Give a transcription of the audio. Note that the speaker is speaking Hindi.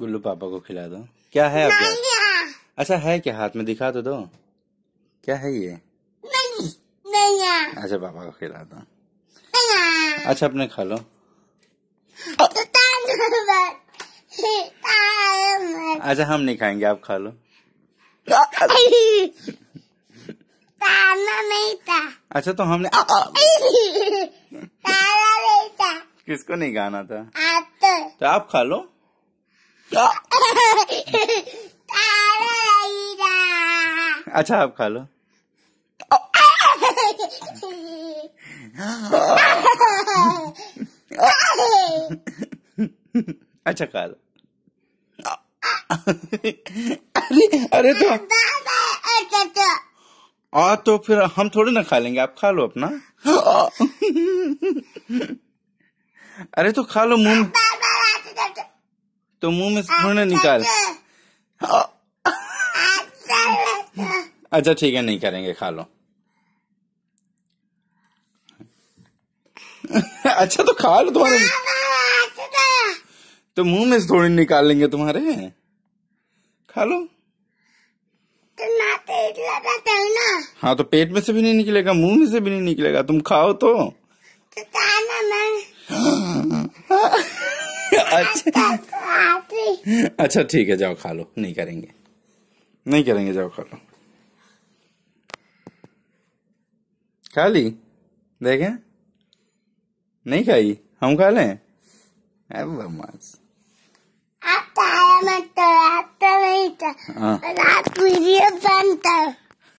गुल्लू पापा को खिला दो क्या है आपके अच्छा है क्या हाथ में दिखा तो दो क्या है ये नहीं, नहीं अच्छा पापा को खिला दो अच्छा अपने खा लो तो अच्छा हम नहीं खाएंगे आप खा लो ताना नहीं था अच्छा तो हमने ताना नहीं था किसको नहीं गाना था तो आप खा लो अच्छा आप खा लो अच्छा खा लो अरे अरे तो आ तो फिर हम थोड़े ना खा लेंगे आप खा लो अपना अरे तो खा लो मुंह तो मुंह में थोड़ा निकाल अच्छा ठीक है नहीं करेंगे खा लो अच्छा तो खा लो तुम्हारे तो मुंह में से थोड़ी निकाल लेंगे तुम्हारे खा लो हाँ तो पेट में से भी नहीं निकलेगा मुंह में से भी नहीं निकलेगा तुम खाओ तो, तो अच्छा अच्छा ठीक है जाओ खा लो नहीं करेंगे नहीं करेंगे जाओ खा लो खा ली देखे नहीं खाई हम खा लें बदमाश आता है मैं तो आता तो नहीं था हाँ। रात वीडियो बनता